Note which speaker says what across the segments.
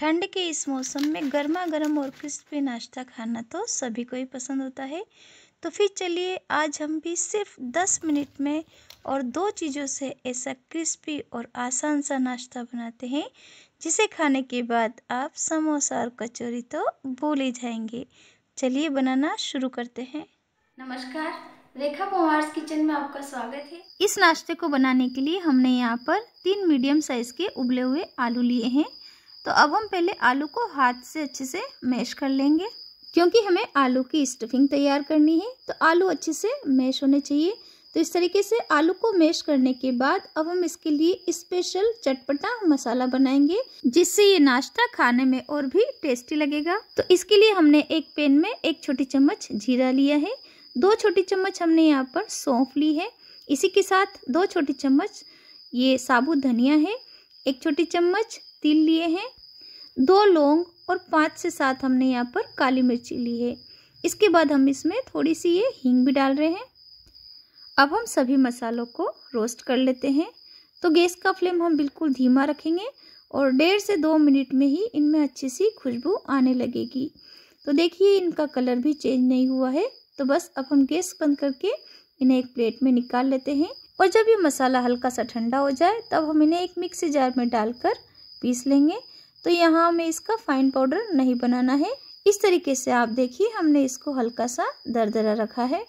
Speaker 1: ठंड के इस मौसम में गर्मा गर्म और क्रिस्पी नाश्ता खाना तो सभी को ही पसंद होता है तो फिर चलिए आज हम भी सिर्फ दस मिनट में और दो चीज़ों से ऐसा क्रिस्पी और आसान सा नाश्ता बनाते हैं जिसे खाने के बाद आप समोसा और कचौरी तो भूल ही जाएंगे चलिए बनाना शुरू करते हैं नमस्कार रेखा कुमार किचन में आपका स्वागत है इस नाश्ते को बनाने के लिए हमने यहाँ पर तीन मीडियम साइज़ के उबले हुए आलू लिए हैं तो अब हम पहले आलू को हाथ से अच्छे से मैश कर लेंगे क्योंकि हमें आलू की स्टफिंग तैयार करनी है तो आलू अच्छे से मैश होने चाहिए तो इस तरीके से आलू को मैश करने के बाद अब हम इसके लिए स्पेशल चटपटा मसाला बनाएंगे जिससे ये नाश्ता खाने में और भी टेस्टी लगेगा तो इसके लिए हमने एक पेन में एक छोटी चम्मच जीरा लिया है दो छोटी चम्मच हमने यहाँ पर सौंफ ली है इसी के साथ दो छोटी चम्मच ये साबुत धनिया है एक छोटी चम्मच तिल लिए हैं दो लौंग और पांच से सात हमने यहाँ पर काली मिर्ची ली है इसके बाद हम इसमें थोड़ी सी ये हींग भी डाल रहे हैं अब हम सभी मसालों को रोस्ट कर लेते हैं तो गैस का फ्लेम हम बिल्कुल धीमा रखेंगे और डेढ़ से दो मिनट में ही इनमें अच्छी सी खुशबू आने लगेगी तो देखिए इनका कलर भी चेंज नहीं हुआ है तो बस अब हम गैस बंद करके इन्हें एक प्लेट में निकाल लेते हैं और जब ये मसाला हल्का सा ठंडा हो जाए तब हम इन्हें एक मिक्सी जार में डालकर पीस लेंगे तो यहाँ हमें इसका फाइन पाउडर नहीं बनाना है इस तरीके से आप देखिए हमने इसको हल्का सा दरदरा रखा है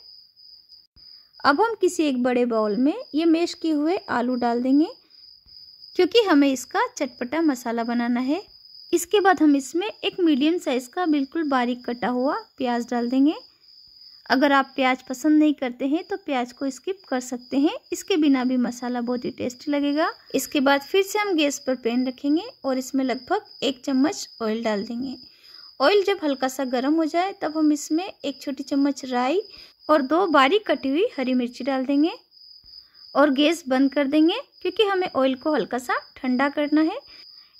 Speaker 1: अब हम किसी एक बड़े बाउल में ये मेश किए हुए आलू डाल देंगे क्योंकि हमें इसका चटपटा मसाला बनाना है इसके बाद हम इसमें एक मीडियम साइज़ का बिल्कुल बारीक कटा हुआ प्याज डाल देंगे अगर आप प्याज पसंद नहीं करते हैं तो प्याज को स्किप कर सकते हैं इसके बिना भी मसाला बहुत ही टेस्टी लगेगा इसके बाद फिर से हम गैस पर पैन रखेंगे और इसमें लगभग एक चम्मच ऑयल डाल देंगे ऑयल जब हल्का सा गर्म हो जाए तब हम इसमें एक छोटी चम्मच राई और दो बारीक कटी हुई हरी मिर्ची डाल देंगे और गैस बंद कर देंगे क्योंकि हमें ऑयल को हल्का सा ठंडा करना है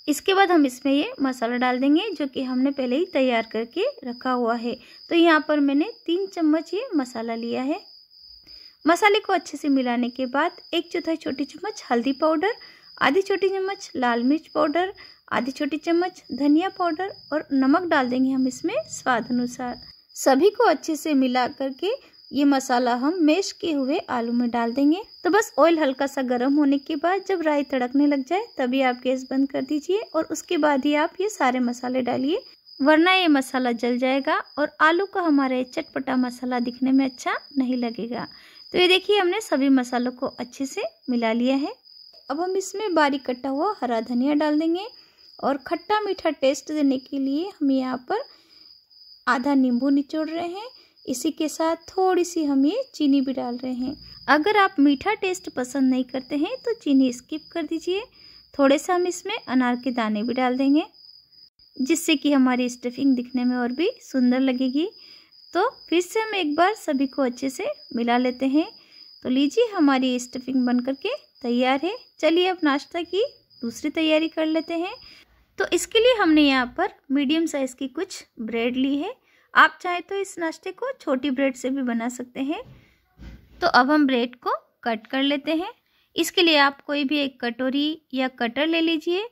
Speaker 1: इसके बाद हम इसमें ये मसाला डाल देंगे जो कि हमने पहले ही तैयार करके रखा हुआ है तो यहाँ पर मैंने तीन चम्मच ये मसाला लिया है मसाले को अच्छे से मिलाने के बाद एक चौथाई छोटी चम्मच हल्दी पाउडर आधी छोटी चम्मच लाल मिर्च पाउडर आधी छोटी चम्मच धनिया पाउडर और नमक डाल देंगे हम इसमें स्वाद अनुसार सभी को अच्छे से मिला करके ये मसाला हम मैश किए हुए आलू में डाल देंगे तो बस ऑयल हल्का सा गर्म होने के बाद जब राई तड़कने लग जाए तभी आप गैस बंद कर दीजिए और उसके बाद ही आप ये सारे मसाले डालिए वरना ये मसाला जल जाएगा और आलू का हमारे चटपटा मसाला दिखने में अच्छा नहीं लगेगा तो ये देखिए हमने सभी मसालों को अच्छे से मिला लिया है अब हम इसमें बारीक कटा हुआ हरा धनिया डाल देंगे और खट्टा मीठा टेस्ट देने के लिए हम यहाँ पर आधा नींबू निचोड़ रहे हैं इसी के साथ थोड़ी सी हम ये चीनी भी डाल रहे हैं अगर आप मीठा टेस्ट पसंद नहीं करते हैं तो चीनी स्किप कर दीजिए थोड़े से हम इसमें अनार के दाने भी डाल देंगे जिससे कि हमारी स्टफिंग दिखने में और भी सुंदर लगेगी तो फिर से हम एक बार सभी को अच्छे से मिला लेते हैं तो लीजिए हमारी स्टफिंग बन करके तैयार है चलिए अब नाश्ता की दूसरी तैयारी कर लेते हैं तो इसके लिए हमने यहाँ पर मीडियम साइज़ की कुछ ब्रेड ली है आप चाहे तो इस नाश्ते को छोटी ब्रेड से भी बना सकते हैं तो अब हम ब्रेड को कट कर लेते हैं इसके लिए आप कोई भी एक कटोरी या कटर ले लीजिए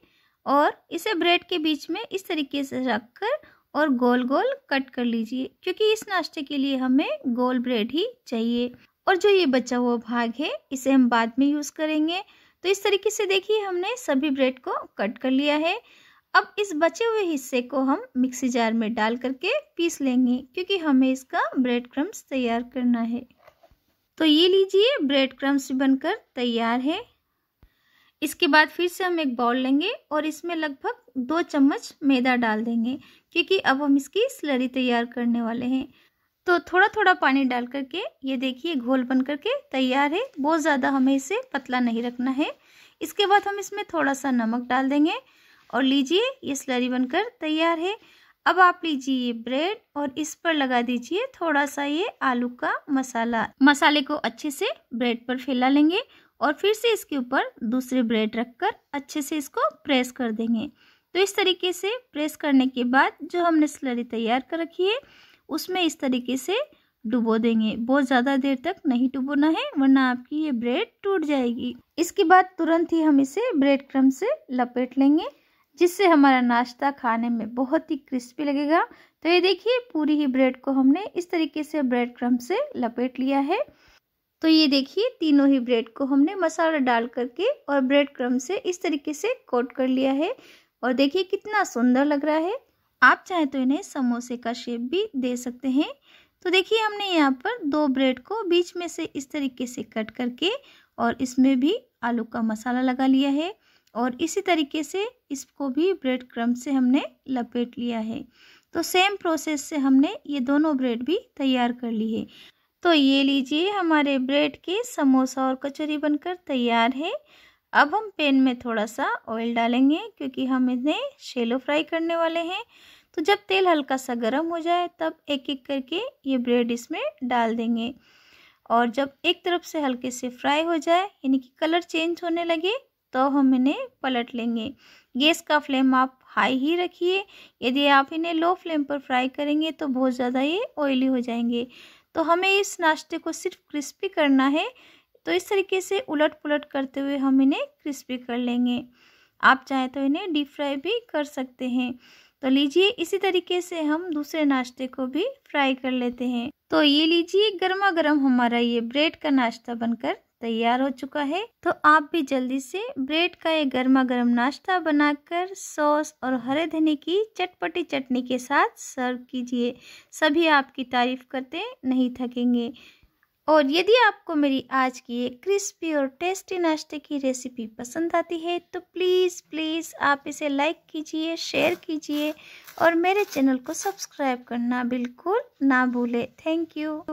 Speaker 1: और इसे ब्रेड के बीच में इस तरीके से रख कर और गोल गोल कट कर लीजिए क्योंकि इस नाश्ते के लिए हमें गोल ब्रेड ही चाहिए और जो ये बचा हुआ भाग है इसे हम बाद में यूज़ करेंगे तो इस तरीके से देखिए हमने सभी ब्रेड को कट कर लिया है अब इस बचे हुए हिस्से को हम मिक्सी जार में डाल करके पीस लेंगे क्योंकि हमें इसका ब्रेड क्रम्स तैयार करना है तो ये लीजिए ब्रेड क्रम्स बनकर तैयार है इसके बाद फिर से हम एक बाउल लेंगे और इसमें लगभग दो चम्मच मैदा डाल देंगे क्योंकि अब हम इसकी स्लरी तैयार करने वाले हैं तो थोड़ा थोड़ा पानी डाल करके ये देखिए घोल बन करके तैयार है बहुत ज़्यादा हमें इसे पतला नहीं रखना है इसके बाद हम इसमें थोड़ा सा नमक डाल देंगे और लीजिए ये स्लरी बनकर तैयार है अब आप लीजिए ये ब्रेड और इस पर लगा दीजिए थोड़ा सा ये आलू का मसाला मसाले को अच्छे से ब्रेड पर फैला लेंगे और फिर से इसके ऊपर दूसरे ब्रेड रखकर अच्छे से इसको प्रेस कर देंगे तो इस तरीके से प्रेस करने के बाद जो हमने स्लरी तैयार कर रखी है उसमें इस तरीके से डुबो देंगे बहुत ज़्यादा देर तक नहीं डुबोना है वरना आपकी ये ब्रेड टूट जाएगी इसके बाद तुरंत ही हम इसे ब्रेड क्रम से लपेट लेंगे जिससे हमारा नाश्ता खाने में बहुत ही क्रिस्पी लगेगा तो ये देखिए पूरी ही ब्रेड को हमने इस तरीके से ब्रेड क्रम से लपेट लिया है तो ये देखिए तीनों ही ब्रेड को हमने मसाला डाल करके और ब्रेड क्रम से इस तरीके से कोट कर लिया है और देखिए कितना सुंदर लग रहा है आप चाहे तो इन्हें समोसे का शेप भी दे सकते हैं तो देखिए हमने यहाँ पर दो ब्रेड को बीच में से इस तरीके से कट करके और इसमें भी आलू का मसाला लगा लिया है और इसी तरीके से इसको भी ब्रेड क्रम से हमने लपेट लिया है तो सेम प्रोसेस से हमने ये दोनों ब्रेड भी तैयार कर ली है तो ये लीजिए हमारे ब्रेड के समोसा और कचौरी बनकर तैयार है अब हम पैन में थोड़ा सा ऑयल डालेंगे क्योंकि हम इन्हें शेलो फ्राई करने वाले हैं तो जब तेल हल्का सा गर्म हो जाए तब एक एक करके ये ब्रेड इसमें डाल देंगे और जब एक तरफ से हल्के से फ्राई हो जाए यानी कि कलर चेंज होने लगे तो हम इन्हें पलट लेंगे गैस का फ्लेम आप हाई ही रखिए यदि आप इन्हें लो फ्लेम पर फ्राई करेंगे तो बहुत ज़्यादा ये ऑयली हो जाएंगे तो हमें इस नाश्ते को सिर्फ क्रिस्पी करना है तो इस तरीके से उलट पुलट करते हुए हम इन्हें क्रिस्पी कर लेंगे आप चाहें तो इन्हें डीप फ्राई भी कर सकते हैं तो लीजिए इसी तरीके से हम दूसरे नाश्ते को भी फ्राई कर लेते हैं तो ये लीजिए गर्मा गर्म हमारा ये ब्रेड का नाश्ता बनकर तैयार हो चुका है तो आप भी जल्दी से ब्रेड का एक गर्मा गर्म नाश्ता बनाकर सॉस और हरे धनी की चटपटी चटनी के साथ सर्व कीजिए सभी आपकी तारीफ करते नहीं थकेंगे और यदि आपको मेरी आज की ये क्रिस्पी और टेस्टी नाश्ते की रेसिपी पसंद आती है तो प्लीज़ प्लीज़ आप इसे लाइक कीजिए शेयर कीजिए और मेरे चैनल को सब्सक्राइब करना बिल्कुल ना भूले थैंक यू